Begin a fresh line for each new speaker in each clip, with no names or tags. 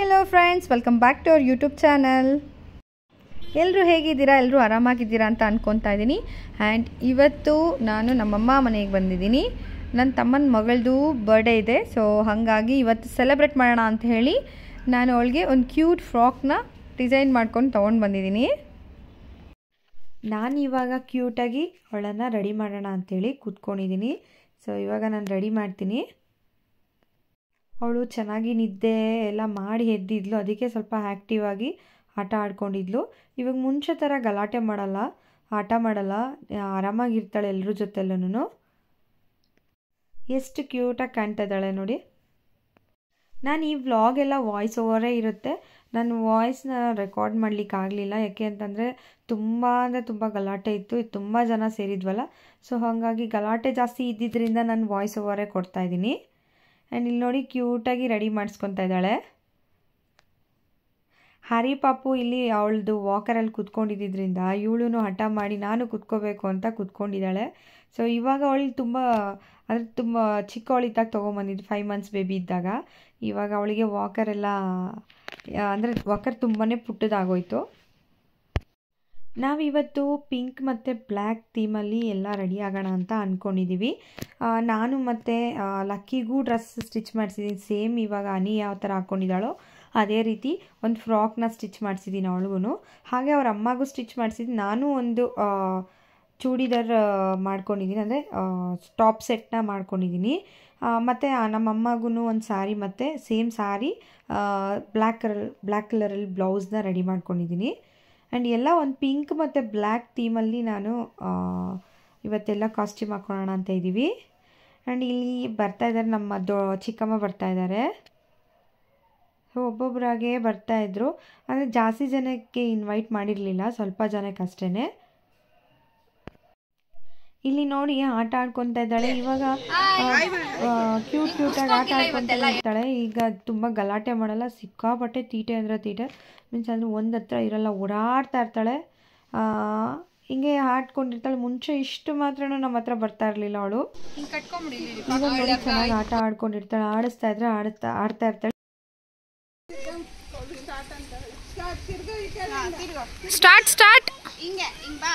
hello friends welcome back to our YouTube channel ಎಲ್ಲರೂ ಹೇಗಿದ್ದೀರಾ ಎಲ್ಲರೂ ಆರಾಮಾಗಿದ್ದೀರಾ ಅಂತ ಅನ್ಕೊತಾ ಇದ್ದೀನಿ ಆ್ಯಂಡ್ ಇವತ್ತು ನಾನು ನಮ್ಮಮ್ಮ ಮನೆಗೆ ಬಂದಿದ್ದೀನಿ ನನ್ನ ತಮ್ಮನ ಮಗಳದು ಬರ್ಡೇ ಇದೆ ಸೊ ಹಾಗಾಗಿ ಇವತ್ತು ಸೆಲೆಬ್ರೇಟ್ ಮಾಡೋಣ ಅಂತ ಹೇಳಿ ನಾನು ಅವಳಿಗೆ ಒಂದು ಕ್ಯೂಟ್ ಫ್ರಾಕ್ನ ಡಿಸೈನ್ ಮಾಡ್ಕೊಂಡು ತೊಗೊಂಡು ಬಂದಿದ್ದೀನಿ ನಾನು ಇವಾಗ ಕ್ಯೂಟಾಗಿ ಅವಳನ್ನು ರೆಡಿ ಮಾಡೋಣ ಅಂಥೇಳಿ ಕೂತ್ಕೊಂಡಿದ್ದೀನಿ ಸೊ ಇವಾಗ ನಾನು ರೆಡಿ ಮಾಡ್ತೀನಿ ಅವಳು ಚೆನ್ನಾಗಿ ನಿದ್ದೆ ಎಲ್ಲ ಮಾಡಿ ಎದ್ದಿದ್ಲು ಅದಕ್ಕೆ ಸ್ವಲ್ಪ ಆ್ಯಕ್ಟಿವ್ ಆಗಿ ಆಟ ಆಡ್ಕೊಂಡಿದ್ಲು ಇವಾಗ ಮುಂಚೆ ಥರ ಗಲಾಟೆ ಮಾಡಲ್ಲ ಆಟ ಮಾಡಲ್ಲ ಆರಾಮಾಗಿರ್ತಾಳೆ ಎಲ್ಲರ ಜೊತೆಲ್ಲೂ ಎಷ್ಟು ಕ್ಯೂಟಾಗಿ ಕಾಣ್ತಾ ಇದ್ದಾಳೆ ನೋಡಿ ನಾನು ಈ ವ್ಲಾಗ್ ಎಲ್ಲ ವಾಯ್ಸ್ ಓವರೇ ಇರುತ್ತೆ ನಾನು ವಾಯ್ಸ್ನ ರೆಕಾರ್ಡ್ ಮಾಡಲಿಕ್ಕಾಗಲಿಲ್ಲ ಯಾಕೆ ಅಂತಂದರೆ ತುಂಬ ಅಂದರೆ ತುಂಬ ಗಲಾಟೆ ಇತ್ತು ತುಂಬ ಜನ ಸೇರಿದ್ವಲ್ಲ ಸೊ ಹಾಗಾಗಿ ಗಲಾಟೆ ಜಾಸ್ತಿ ಇದ್ದಿದ್ದರಿಂದ ನಾನು ವಾಯ್ಸ್ ಓವರೇ ಕೊಡ್ತಾಯಿದ್ದೀನಿ ಆ್ಯಂಡ್ ಇಲ್ಲಿ ನೋಡಿ ಕ್ಯೂಟಾಗಿ ರೆಡಿ ಮಾಡಿಸ್ಕೊತಾ ಇದ್ದಾಳೆ ಹರಿ ಪಾಪು ಇಲ್ಲಿ ಅವಳದು ವಾಕರಲ್ಲಿ ಕುತ್ಕೊಂಡಿದ್ದರಿಂದ ಇವಳು ಹಠ ಮಾಡಿ ನಾನು ಕುತ್ಕೋಬೇಕು ಅಂತ ಕುತ್ಕೊಂಡಿದ್ದಾಳೆ ಸೊ ಇವಾಗ ಅವಳು ತುಂಬ ಅಂದರೆ ತುಂಬ ಚಿಕ್ಕವಳಿದ್ದಾಗ ತೊಗೊಂಬಂದಿದ್ದು ಫೈವ್ ಮಂತ್ಸ್ ಬೇಬಿ ಇದ್ದಾಗ ಇವಾಗ ಅವಳಿಗೆ ವಾಕರೆಲ್ಲ ಅಂದರೆ ವಾಕರ್ ತುಂಬಾ ಪುಟ್ಟದಾಗೋಯಿತು ನಾವಿವತ್ತು ಪಿಂಕ್ ಮತ್ತು ಬ್ಲ್ಯಾಕ್ ಥೀಮಲ್ಲಿ ಎಲ್ಲ ರೆಡಿ ಆಗೋಣ ಅಂತ ಅಂದ್ಕೊಂಡಿದ್ದೀವಿ ನಾನು ಮತ್ತು ಲಕ್ಕಿಗೂ ಡ್ರೆಸ್ ಸ್ಟಿಚ್ ಮಾಡಿಸಿದ್ದೀನಿ ಸೇಮ್ ಇವಾಗ ಅನಿ ಯಾವ ಥರ ಹಾಕ್ಕೊಂಡಿದ್ದಾಳೋ ಅದೇ ರೀತಿ ಒಂದು ಫ್ರಾಕ್ನ ಸ್ಟಿಚ್ ಮಾಡಿಸಿದ್ದೀನಿ ಅವಳಿಗೂ ಹಾಗೆ ಅವ್ರ ಅಮ್ಮಗೂ ಸ್ಟಿಚ್ ಮಾಡಿಸಿದ್ದು ನಾನು ಒಂದು ಚೂಡಿದಾರ್ ಮಾಡ್ಕೊಂಡಿದ್ದೀನಿ ಅಂದರೆ ಟಾಪ್ ಸೆಟ್ನ ಮಾಡ್ಕೊಂಡಿದ್ದೀನಿ ಮತ್ತು ಅಮ್ಮಗೂ ಒಂದು ಸಾರಿ ಮತ್ತು same sari black colour black ಕಲರಲ್ಲಿ ಬ್ಲೌಸ್ನ ರೆಡಿ ಮಾಡ್ಕೊಂಡಿದ್ದೀನಿ ಆ್ಯಂಡ್ ಎಲ್ಲ ಒಂದು ಪಿಂಕ್ ಮತ್ತು ಬ್ಲ್ಯಾಕ್ ಥೀಮಲ್ಲಿ ನಾನು ಇವತ್ತೆಲ್ಲ ಕಾಸ್ಟ್ಯೂಮ್ ಹಾಕ್ಕೊಳ್ಳೋಣ ಅಂತ ಇದ್ದೀವಿ ಆ್ಯಂಡ್ ಇಲ್ಲಿ ಬರ್ತಾ ಇದ್ದಾರೆ ನಮ್ಮ ದೊ ಚಿಕ್ಕಮ್ಮ ಬರ್ತಾ ಇದ್ದಾರೆ ಸೊ ಒಬ್ಬೊಬ್ಬರಾಗೇ ಬರ್ತಾಯಿದ್ರು ಅಂದರೆ ಜಾಸ್ತಿ ಜನಕ್ಕೆ ಇನ್ವೈಟ್ ಮಾಡಿರಲಿಲ್ಲ ಸ್ವಲ್ಪ ಜನಕ್ಕೆ ಅಷ್ಟೇ ಇಲ್ಲಿ ನೋಡಿ ಆಟ ಆಡ್ಕೊಂತ ಇದ್ದಾಳೆ ಇವಾಗ ಕ್ಯೂಟ್ ಕ್ಯೂಟ್ ಆಗಿ ಆಟ ಆಡ್ಕೊಂತ ಇರ್ತಾಳೆ ಈಗ ತುಂಬಾ ಗಲಾಟೆ ಮಾಡಲ್ಲ ಸಿಕ್ಕಾಪಟ್ಟೆ ತೀಟೆ ಅಂದ್ರೆ ತೀಟೆ ಮೀನ್ಸ್ ಅಂದ್ರೆ ಒಂದ್ ಹತ್ರ ಇರಲ್ಲ ಓಡಾಡ್ತಾ ಇರ್ತಾಳೆ ಹಿಂಗೆ ಆಡ್ಕೊಂಡಿರ್ತಾಳೆ ಮುಂಚೆ ಇಷ್ಟು ಮಾತ್ರ ನಮ್ಮ ಹತ್ರ ಬರ್ತಾ ಇರ್ಲಿಲ್ಲ ಅವಳು ಚೆನ್ನಾಗಿ ಆಟ ಆಡ್ಕೊಂಡಿರ್ತಾಳೆ ಆಡಿಸ್ತಾ ಇದ್ರೆ ಆಡ್ತಾ ಆಡ್ತಾ ಇರ್ತಾಳೆ ಸ್ಟಾರ್ಟ್ ಸ್ಟಾರ್ಟ್ ಹಿಂಗೆ ಹಿಂಗೆ ಬಾ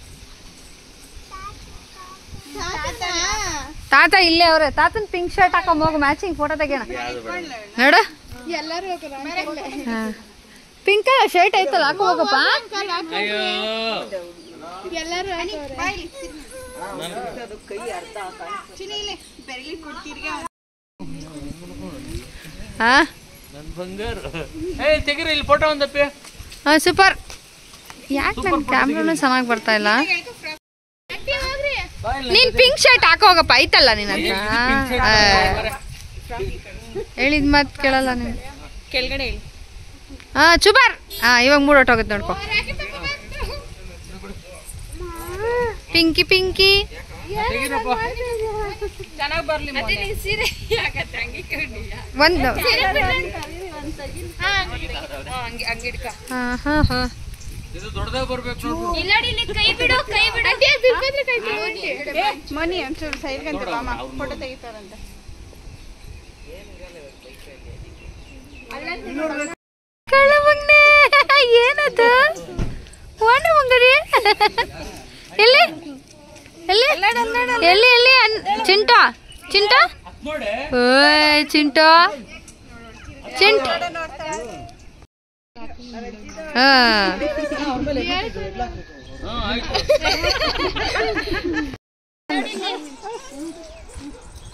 ತಾತ ಇಲ್ಲೇ ಅವ್ರೆ ತಾತನ್ ಪಿಂಕ್ ಶರ್ಟ್ ಹಾಕೊಂಡ್ ಹೋಗಿ ಮ್ಯಾಚಿಂಗ್ ಫೋಟೋ ತೆಗಿಯೋಣ ನೋಡ ಪಿಂಕ್ ಶರ್ಟ್ ಐತಲ್ಲ ಹಾಕೋ ಹೋಗಪ್ಪ ಸೂಪರ್ ಯಾಕೆ ನನ್ನ ಕ್ಯಾಮ್ರಾನು ಚೆನ್ನಾಗಿ ಬರ್ತಾ ಇಲ್ಲ ನೀನ್ ಪಿಂಕ್ ಶರ್ಟ್ ಹಾಕೋಗಪ್ಪ ಐತಲ್ಲ ನಿನ್ನ ಹೇಳಿದ ಮಾತು ಕೇಳಲ್ಲ ನೀನು ಕೆಳಗಡೆ ಹೇಳಿ ಹಾ ಚುಬಾರ್ ಹಾ ಇವಾಗ ಮೂಡೋಟೋಗುತ್ತೆ ನೋಡ್ಕೊ ಪಿಂಕಿ ಪಿಂಕಿ ಒಂದು ಹಾ ಹಾ ಹಾ ಇದು ಮನಿ ಮಾಮ ಫೋಟೋ ತೆಗಿತಾರಂತೆ ಎಲ್ಲಿ ಎಲ್ಲಿ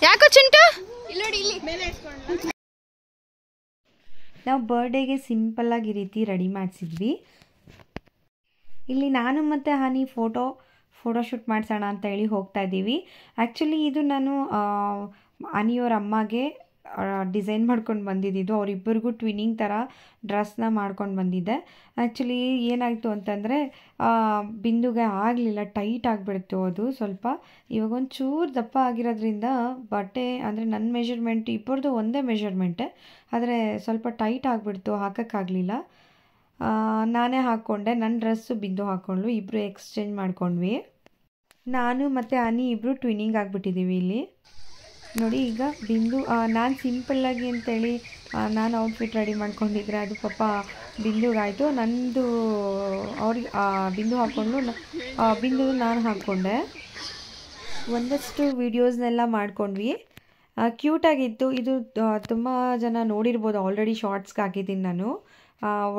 ಯಾಕೋ ಚಿಂಟು ನಾವು ಬರ್ಡೇಗೆ ಸಿಂಪಲ್ ಆಗಿ ರೀತಿ ರೆಡಿ ಮಾಡಿಸಿದ್ವಿ ಇಲ್ಲಿ ನಾನು ಮತ್ತೆ ಹನಿ ಫೋಟೋ ಫೋಟೋಶೂಟ್ ಮಾಡಿಸೋಣ ಅಂತ ಹೇಳಿ ಹೋಗ್ತಾ ಇದ್ದೀವಿ ಆ್ಯಕ್ಚುಲಿ ಇದು ನಾನು ಅನಿಯೋರ ಅಮ್ಮಗೆ ಡಿಸೈನ್ ಮಾಡ್ಕೊಂಡು ಬಂದಿದ್ದು ಅವರಿಬ್ಬರಿಗೂ ಟ್ವಿನಿಂಗ್ ಥರ ಡ್ರೆಸ್ನ ಮಾಡ್ಕೊಂಡು ಬಂದಿದ್ದೆ ಆ್ಯಕ್ಚುಲಿ ಏನಾಯಿತು ಅಂತಂದರೆ ಬಿಂದುಗೆ ಆಗಲಿಲ್ಲ ಟೈಟ್ ಆಗಿಬಿಡ್ತು ಅದು ಸ್ವಲ್ಪ ಇವಾಗ ಒಂದು ಚೂರು ದಪ್ಪ ಆಗಿರೋದ್ರಿಂದ ಬಟ್ಟೆ ಅಂದರೆ ನನ್ನ ಮೆಷರ್ಮೆಂಟ್ ಇಬ್ಬರದು ಒಂದೇ ಮೆಷರ್ಮೆಂಟೆ ಆದರೆ ಸ್ವಲ್ಪ ಟೈಟ್ ಆಗಿಬಿಡ್ತು ಹಾಕೋಕ್ಕಾಗಲಿಲ್ಲ ನಾನೇ ಹಾಕ್ಕೊಂಡೆ ನನ್ನ ಡ್ರೆಸ್ಸು ಬಿಂದು ಹಾಕ್ಕೊಂಡ್ಲು ಇಬ್ಬರು ಎಕ್ಸ್ಚೇಂಜ್ ಮಾಡ್ಕೊಂಡ್ವಿ ನಾನು ಮತ್ತು ಅನಿ ಇಬ್ಬರು ಟ್ವಿನಿಂಗ್ ಆಗಿಬಿಟ್ಟಿದ್ದೀವಿ ಇಲ್ಲಿ ನೋಡಿ ಈಗ ಬಿಂದು ನಾನು ಸಿಂಪಲ್ಲಾಗಿ ಅಂತೇಳಿ ನಾನು ಔಟ್ಫಿಟ್ ರೆಡಿ ಮಾಡ್ಕೊಂಡಿದ್ರೆ ಅದು ಪಾಪ ಬಿಂದುಗಾಯಿತು ನಂದು ಅವ್ರಿಗೆ ಬಿಂದು ಹಾಕ್ಕೊಂಡು ಬಿಂದು ನಾನು ಹಾಕ್ಕೊಂಡೆ ಒಂದಷ್ಟು ವೀಡಿಯೋಸ್ನೆಲ್ಲ ಮಾಡ್ಕೊಂಡ್ವಿ ಕ್ಯೂಟಾಗಿತ್ತು ಇದು ತುಂಬ ಜನ ನೋಡಿರ್ಬೋದು ಆಲ್ರೆಡಿ ಶಾರ್ಟ್ಸ್ಗೆ ಹಾಕಿದ್ದೀನಿ ನಾನು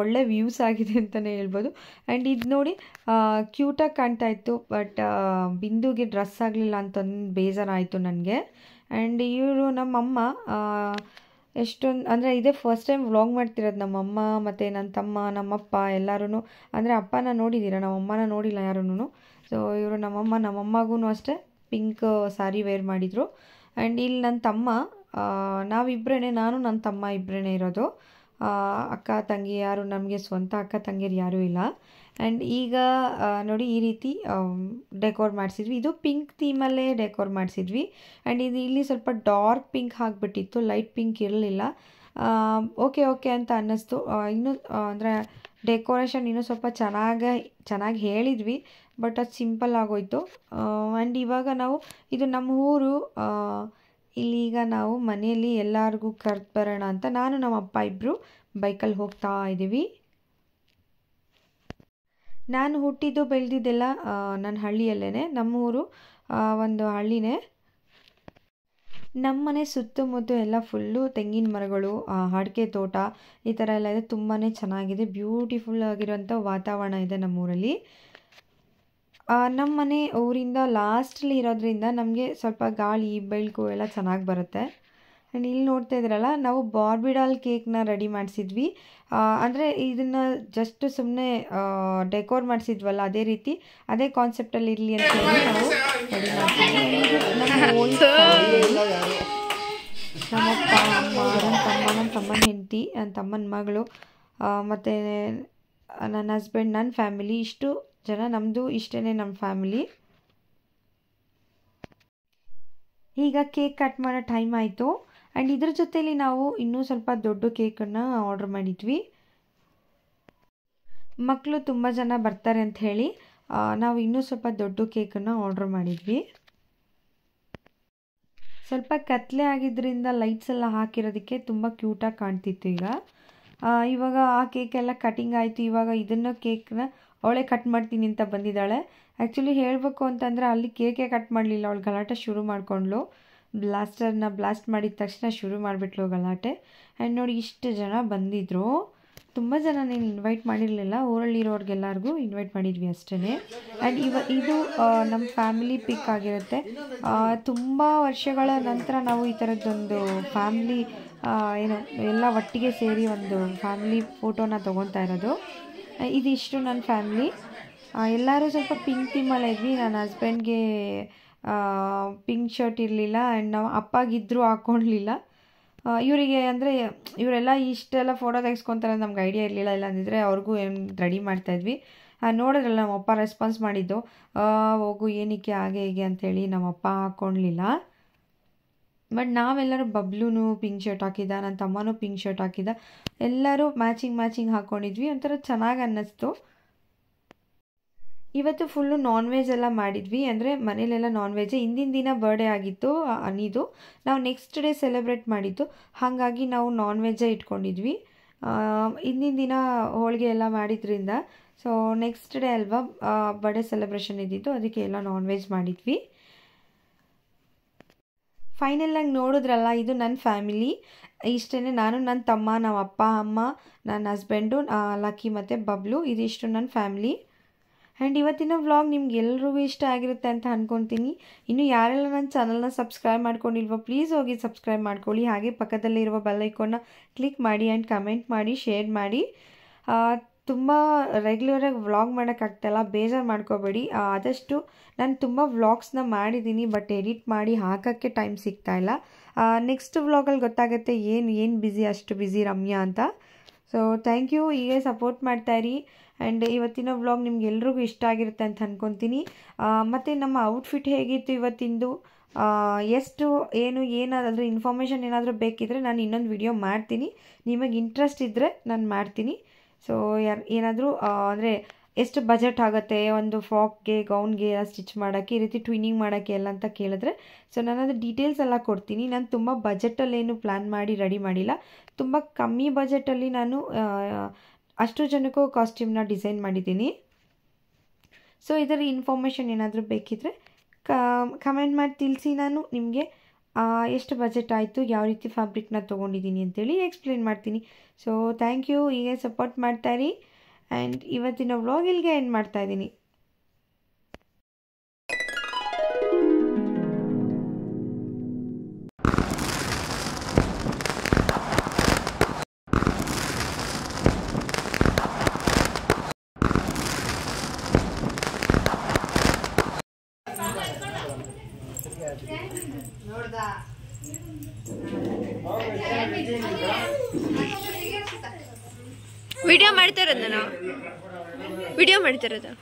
ಒಳ್ಳೆ ವ್ಯೂಸ್ ಆಗಿದೆ ಅಂತಲೇ ಹೇಳ್ಬೋದು ಆ್ಯಂಡ್ ಇದು ನೋಡಿ ಕ್ಯೂಟಾಗಿ ಕಾಣ್ತಾ ಇತ್ತು ಬಟ್ ಬಿಂದುಗೆ ಡ್ರೆಸ್ ಆಗಲಿಲ್ಲ ಅಂತಂದು ಬೇಜಾರಾಯಿತು ನನಗೆ ಆ್ಯಂಡ್ ಇವರು ನಮ್ಮಮ್ಮ ಎಷ್ಟೊಂದು ಅಂದರೆ ಇದೇ ಫಸ್ಟ್ ಟೈಮ್ ವ್ಲಾಗ್ ಮಾಡ್ತಿರೋದು ನಮ್ಮಮ್ಮ ಮತ್ತು ನನ್ನ ತಮ್ಮ ನಮ್ಮಪ್ಪ ಎಲ್ಲರೂ ಅಂದರೆ ಅಪ್ಪನ ನೋಡಿದ್ದೀರ ನಮ್ಮಮ್ಮನ ನೋಡಿಲ್ಲ ಯಾರೂ ಸೊ ಇವರು ನಮ್ಮಮ್ಮ ನಮ್ಮಮ್ಮಗೂ ಅಷ್ಟೇ ಪಿಂಕ್ ಸ್ಯಾರಿ ವೇರ್ ಮಾಡಿದರು ಆ್ಯಂಡ್ ಇಲ್ಲಿ ನನ್ನ ತಮ್ಮ ನಾವಿಬ್ಬರೇ ನಾನು ನನ್ನ ತಮ್ಮ ಇಬ್ಬರೇ ಇರೋದು ಅಕ್ಕ ತಂಗಿ ಯಾರು ನಮಗೆ ಸ್ವಂತ ಅಕ್ಕ ತಂಗಿಯರು ಯಾರೂ ಇಲ್ಲ ಆ್ಯಂಡ್ ಈಗ ನೋಡಿ ಈ ರೀತಿ ಡೆಕೋರ್ ಮಾಡಿಸಿದ್ವಿ ಇದು ಪಿಂಕ್ ಥೀಮಲ್ಲೇ ಡೆಕೋರ್ ಮಾಡಿಸಿದ್ವಿ ಆ್ಯಂಡ್ ಇದು ಇಲ್ಲಿ ಸ್ವಲ್ಪ ಡಾರ್ಕ್ ಪಿಂಕ್ ಆಗಿಬಿಟ್ಟಿತ್ತು ಲೈಟ್ ಪಿಂಕ್ ಇರಲಿಲ್ಲ ಓಕೆ ಓಕೆ ಅಂತ ಅನ್ನಿಸ್ತು ಇನ್ನೂ ಅಂದರೆ ಡೆಕೋರೇಷನ್ ಇನ್ನೂ ಸ್ವಲ್ಪ ಚೆನ್ನಾಗಿ ಚೆನ್ನಾಗಿ ಹೇಳಿದ್ವಿ ಬಟ್ ಅದು ಸಿಂಪಲ್ ಆಗೋಯ್ತು ಆ್ಯಂಡ್ ಇವಾಗ ನಾವು ಇದು ನಮ್ಮ ಊರು ಇಲ್ಲಿ ನಾವು ಮನೆಯಲ್ಲಿ ಎಲ್ಲರಿಗೂ ಕರೆದು ಬರೋಣ ಅಂತ ನಾನು ನಮ್ಮ ಅಪ್ಪ ಇಬ್ಬರು ಬೈಕಲ್ಲಿ ಹೋಗ್ತಾ ಇದ್ದೀವಿ ನಾನು ಹುಟ್ಟಿದ್ದು ಬೆಳೆದಿದ್ದೆಲ್ಲ ನನ್ನ ಹಳ್ಳಿಯಲ್ಲೇ ನಮ್ಮೂರು ಒಂದು ಹಳ್ಳಿನೇ ನಮ್ಮನೆ ಸುತ್ತಮುತ್ತ ಎಲ್ಲ ಫುಲ್ಲು ತೆಂಗಿನ ಮರಗಳು ಅಡಿಕೆ ತೋಟ ಈ ಥರ ಎಲ್ಲ ಇದೆ ತುಂಬಾ ಚೆನ್ನಾಗಿದೆ ಬ್ಯೂಟಿಫುಲ್ ಆಗಿರುವಂಥ ವಾತಾವರಣ ಇದೆ ನಮ್ಮೂರಲ್ಲಿ ನಮ್ಮ ಮನೆ ಊರಿಂದ ಲಾಸ್ಟಲ್ಲಿ ಇರೋದ್ರಿಂದ ನಮಗೆ ಸ್ವಲ್ಪ ಗಾಳಿ ಬೆಳಕು ಎಲ್ಲ ಚೆನ್ನಾಗಿ ಬರುತ್ತೆ ಆ್ಯಂಡ್ ಇಲ್ಲಿ ನೋಡ್ತಾ ಇದ್ರಲ್ಲ ನಾವು ಬಾರ್ಬಿಡಾಲ್ ಕೇಕ್ನ ರೆಡಿ ಮಾಡಿಸಿದ್ವಿ ಅಂದರೆ ಇದನ್ನು ಜಸ್ಟ್ ಸುಮ್ಮನೆ ಡೆಕೋರ್ ಮಾಡಿಸಿದ್ವಲ್ಲ ಅದೇ ರೀತಿ ಅದೇ ಕಾನ್ಸೆಪ್ಟಲ್ಲಿ ಇರಲಿ ಅಂತ ಹೇಳಿ ನಾವು ರೆಡಿ ಮಾಡ್ತೀವಿ ನಮ್ಮಪ್ಪ ಅಮ್ಮ ನನ್ನ ತಮ್ಮ ನನ್ನ ತಮ್ಮನ ಹೆಂಡತಿ ನನ್ನ ತಮ್ಮನ ಮಗಳು ಮತ್ತು ನನ್ನ ಹಸ್ಬೆಂಡ್ ನನ್ನ ಫ್ಯಾಮಿಲಿ ಇಷ್ಟು ಜನ ನಮ್ಮದು ಇಷ್ಟೇ ನಮ್ಮ ಫ್ಯಾಮಿಲಿ ಈಗ ಕೇಕ್ ಕಟ್ ಮಾಡೋ ಟೈಮ್ ಆಯಿತು ಆ್ಯಂಡ್ ಇದ್ರ ಜೊತೆಲಿ ನಾವು ಇನ್ನೂ ಸ್ವಲ್ಪ ದೊಡ್ಡ ಕೇಕನ್ನು ಆರ್ಡರ್ ಮಾಡಿದ್ವಿ ಮಕ್ಕಳು ತುಂಬ ಜನ ಬರ್ತಾರೆ ಅಂತ ಹೇಳಿ ನಾವು ಇನ್ನೂ ಸ್ವಲ್ಪ ದೊಡ್ಡ ಕೇಕನ್ನು ಆರ್ಡರ್ ಮಾಡಿದ್ವಿ ಸ್ವಲ್ಪ ಕತ್ಲೆ ಆಗಿದ್ದರಿಂದ ಲೈಟ್ಸ್ ಎಲ್ಲ ಹಾಕಿರೋದಕ್ಕೆ ತುಂಬ ಕ್ಯೂಟಾಗಿ ಕಾಣ್ತಿತ್ತು ಈಗ ಇವಾಗ ಆ ಕೇಕೆಲ್ಲ ಕಟಿಂಗ್ ಆಯಿತು ಇವಾಗ ಇದನ್ನು ಕೇಕನ್ನ ಅವಳೇ ಕಟ್ ಮಾಡ್ತೀನಿ ಅಂತ ಬಂದಿದ್ದಾಳೆ ಆ್ಯಕ್ಚುಲಿ ಹೇಳಬೇಕು ಅಂತಂದರೆ ಅಲ್ಲಿ ಕೇಕೆ ಕಟ್ ಮಾಡಲಿಲ್ಲ ಅವಳು ಗಲಾಟೆ ಶುರು ಮಾಡಿಕೊಂಡ್ಳು ಬ್ಲಾಸ್ಟರ್ನ ಬ್ಲಾಸ್ಟ್ ಮಾಡಿದ ತಕ್ಷಣ ಶುರು ಮಾಡಿಬಿಟ್ಲು ಗಲಾಟೆ ಆ್ಯಂಡ್ ನೋಡಿ ಇಷ್ಟು ಜನ ಬಂದಿದ್ದರು ತುಂಬ ಜನ ನೀನು ಇನ್ವೈಟ್ ಮಾಡಿರಲಿಲ್ಲ ಊರಲ್ಲಿರೋರಿಗೆಲ್ಲರಿಗೂ ಇನ್ವೈಟ್ ಮಾಡಿದ್ವಿ ಅಷ್ಟೇ ಆ್ಯಂಡ್ ಇವ ಇದು ನಮ್ಮ ಫ್ಯಾಮಿಲಿ ಪಿಕ್ ಆಗಿರುತ್ತೆ ತುಂಬ ವರ್ಷಗಳ ನಂತರ ನಾವು ಈ ಥರದ್ದೊಂದು ಫ್ಯಾಮ್ಲಿ ಏನು ಎಲ್ಲ ಒಟ್ಟಿಗೆ ಸೇರಿ ಒಂದು ಫ್ಯಾಮಿಲಿ ಫೋಟೋನ ತೊಗೊತಾ ಇರೋದು ಇದಿಷ್ಟು ನನ್ನ ಫ್ಯಾಮ್ಲಿ ಎಲ್ಲರೂ ಸ್ವಲ್ಪ ಪಿಂಕ್ ಥೀಮಲ್ಲೇ ಇದ್ವಿ ನನ್ನ ಹಸ್ಬೆಂಡ್ಗೆ ಪಿಂಕ್ ಶರ್ಟ್ ಇರಲಿಲ್ಲ ಆ್ಯಂಡ್ ನಾವು ಅಪ್ಪಾಗಿದ್ದರೂ ಹಾಕ್ಕೊಳ್ಲಿಲ್ಲ ಇವರಿಗೆ ಅಂದರೆ ಇವರೆಲ್ಲ ಇಷ್ಟೆಲ್ಲ ಫೋಟೋ ತೆಗೆಸ್ಕೊತಾರೆ ನಮ್ಗೆ ಐಡಿಯಾ ಇರಲಿಲ್ಲ ಇಲ್ಲ ಅಂದಿದ್ರೆ ಅವ್ರಿಗೂ ಏನು ರೆಡಿ ಮಾಡ್ತಾಯಿದ್ವಿ ನೋಡಿದ್ರಲ್ಲ ನಮ್ಮಪ್ಪ ರೆಸ್ಪಾನ್ಸ್ ಮಾಡಿದ್ದು ಹೋಗು ಏನಕ್ಕೆ ಹಾಗೆ ಹೀಗೆ ಅಂಥೇಳಿ ನಮ್ಮಪ್ಪ ಹಾಕ್ಕೊಳ್ಲಿಲ್ಲ ಬಟ್ ನಾವೆಲ್ಲರೂ ಬಬ್ಲೂನು ಪಿಂಕ್ ಶರ್ಟ್ ಹಾಕಿದ್ದ ನನ್ನ ತಮ್ಮನೂ ಪಿಂಕ್ ಶರ್ಟ್ ಹಾಕಿದ್ದ ಎಲ್ಲರೂ ಮ್ಯಾಚಿಂಗ್ ಮ್ಯಾಚಿಂಗ್ ಹಾಕ್ಕೊಂಡಿದ್ವಿ ಒಂಥರ ಚೆನ್ನಾಗಿ ಅನ್ನಿಸ್ತು ಇವತ್ತು ಫುಲ್ಲು ನಾನ್ ವೆಜ್ ಎಲ್ಲ ಮಾಡಿದ್ವಿ ಅಂದರೆ ಮನೇಲೆಲ್ಲ ನಾನ್ ವೆಜ್ ಹಿಂದಿನ ದಿನ ಬರ್ಡೇ ಆಗಿತ್ತು ಅನಿದು ನಾವು ನೆಕ್ಸ್ಟ್ ಡೇ ಸೆಲೆಬ್ರೇಟ್ ಮಾಡಿದ್ದು ಹಾಗಾಗಿ ನಾವು ನಾನ್ ವೆಜ್ಜೇ ಇಟ್ಕೊಂಡಿದ್ವಿ ಹಿಂದಿನ ದಿನ ಹೋಳಿಗೆ ಎಲ್ಲ ಮಾಡಿದ್ರಿಂದ ಸೊ ನೆಕ್ಸ್ಟ್ ಡೇ ಅಲ್ವಾ ಬರ್ಡೇ ಸೆಲೆಬ್ರೇಷನ್ ಇದ್ದಿದ್ದು ಅದಕ್ಕೆ ಎಲ್ಲ ನಾನ್ ವೆಜ್ ಮಾಡಿದ್ವಿ ಫೈನಲಾಗಿ ನೋಡಿದ್ರಲ್ಲ ಇದು ನನ್ನ ಫ್ಯಾಮಿಲಿ ಇಷ್ಟೇ ನಾನು ನನ್ನ ತಮ್ಮ ನಮ್ಮ ಅಪ್ಪ ಅಮ್ಮ ನನ್ನ ಹಸ್ಬೆಂಡು ಲಕ್ಕಿ ಮತ್ತು ಬಬ್ಲು ಇದಿಷ್ಟು ನನ್ನ ಫ್ಯಾಮಿಲಿ ಆ್ಯಂಡ್ ಇವತ್ತಿನ ವ್ಲಾಗ್ ನಿಮ್ಗೆ ಇಷ್ಟ ಆಗಿರುತ್ತೆ ಅಂತ ಅಂದ್ಕೊತೀನಿ ಇನ್ನು ಯಾರೆಲ್ಲ ನನ್ನ ಚಾನಲ್ನ ಸಬ್ಸ್ಕ್ರೈಬ್ ಮಾಡ್ಕೊಂಡಿಲ್ವೋ ಪ್ಲೀಸ್ ಹೋಗಿ ಸಬ್ಸ್ಕ್ರೈಬ್ ಮಾಡ್ಕೊಳ್ಳಿ ಹಾಗೆ ಪಕ್ಕದಲ್ಲಿರುವ ಬೆಲ್ಲೈಕೋನ್ನ ಕ್ಲಿಕ್ ಮಾಡಿ ಆ್ಯಂಡ್ ಕಮೆಂಟ್ ಮಾಡಿ ಶೇರ್ ಮಾಡಿ ತುಂಬ ರೆಗ್ಯುಲರಾಗಿ ವ್ಲಾಗ್ ಮಾಡೋಕ್ಕಾಗ್ತಾಯಿಲ್ಲ ಬೇಜಾರು ಮಾಡ್ಕೋಬೇಡಿ ಆದಷ್ಟು ನಾನು ತುಂಬ ವ್ಲಾಗ್ಸ್ನ ಮಾಡಿದ್ದೀನಿ ಬಟ್ ಎಡಿಟ್ ಮಾಡಿ ಹಾಕೋಕ್ಕೆ ಟೈಮ್ ಸಿಗ್ತಾಯಿಲ್ಲ ನೆಕ್ಸ್ಟ್ ವ್ಲಾಗಲ್ಲಿ ಗೊತ್ತಾಗುತ್ತೆ ಏನು ಏನು ಬ್ಯುಸಿ ಅಷ್ಟು ಬ್ಯುಸಿ ರಮ್ಯಾ ಅಂತ ಸೊ ಥ್ಯಾಂಕ್ ಯು ಹೀಗೆ ಸಪೋರ್ಟ್ ಮಾಡ್ತಾಯಿರಿ ಆ್ಯಂಡ್ ಇವತ್ತಿನ ವ್ಲಾಗ್ ನಿಮ್ಗೆಲ್ರಿಗೂ ಇಷ್ಟ ಆಗಿರುತ್ತೆ ಅಂತ ಅಂದ್ಕೊತೀನಿ ಮತ್ತು ನಮ್ಮ ಔಟ್ಫಿಟ್ ಹೇಗಿತ್ತು ಇವತ್ತಿಂದು ಎಷ್ಟು ಏನು ಏನಾದರೂ ಇನ್ಫಾರ್ಮೇಷನ್ ಏನಾದರೂ ಬೇಕಿದ್ದರೆ ನಾನು ಇನ್ನೊಂದು ವಿಡಿಯೋ ಮಾಡ್ತೀನಿ ನಿಮಗೆ ಇಂಟ್ರೆಸ್ಟ್ ಇದ್ದರೆ ನಾನು ಮಾಡ್ತೀನಿ ಸೊ ಯಾರು ಏನಾದರೂ ಅಂದರೆ ಎಷ್ಟು ಬಜೆಟ್ ಆಗುತ್ತೆ ಒಂದು ಫ್ರಾಕ್ಗೆ ಗೌನ್ಗೆ ಸ್ಟಿಚ್ ಮಾಡೋಕ್ಕೆ ಈ ರೀತಿ ಟ್ವಿನಿಂಗ್ ಮಾಡೋಕ್ಕೆ ಎಲ್ಲ ಅಂತ ಕೇಳಿದ್ರೆ ಸೊ ನಾನು ಅದು ಡೀಟೇಲ್ಸ್ ಎಲ್ಲ ಕೊಡ್ತೀನಿ ನಾನು ತುಂಬ ಬಜೆಟಲ್ಲೇನು ಪ್ಲ್ಯಾನ್ ಮಾಡಿ ರೆಡಿ ಮಾಡಿಲ್ಲ ತುಂಬ ಕಮ್ಮಿ ಬಜೆಟಲ್ಲಿ ನಾನು ಅಷ್ಟು ಜನಕ್ಕೂ ಕಾಸ್ಟ್ಯೂಮ್ನ ಡಿಸೈನ್ ಮಾಡಿದ್ದೀನಿ ಸೊ ಇದರ ಇನ್ಫಾರ್ಮೇಷನ್ ಏನಾದರೂ ಬೇಕಿದ್ದರೆ ಕಮೆಂಟ್ ಮಾಡಿ ತಿಳಿಸಿ ನಾನು ನಿಮಗೆ ಎಷ್ಟು ಬಜೆಟ್ ಆಯಿತು ಯಾವ ರೀತಿ ಫ್ಯಾಬ್ರಿಕ್ನ ತೊಗೊಂಡಿದ್ದೀನಿ ಅಂತೇಳಿ ಎಕ್ಸ್ಪ್ಲೇನ್ ಮಾಡ್ತೀನಿ ಸೊ ಥ್ಯಾಂಕ್ ಯು ಹೀಗೆ ಸಪೋರ್ಟ್ ಮಾಡ್ತಾಯಿರಿ ಆ್ಯಂಡ್ ಇವತ್ತಿನ ವ್ಲಾಗ್ ಇಲ್ಲಿಗೆ ಎಂಡ್ ಮಾಡ್ತಾಯಿದ್ದೀನಿ ವಿಡಿಯೋ ಮಾಡ್ತಾ ಇರೋದ ನಾವು ವಿಡಿಯೋ ಮಾಡ್ತಾ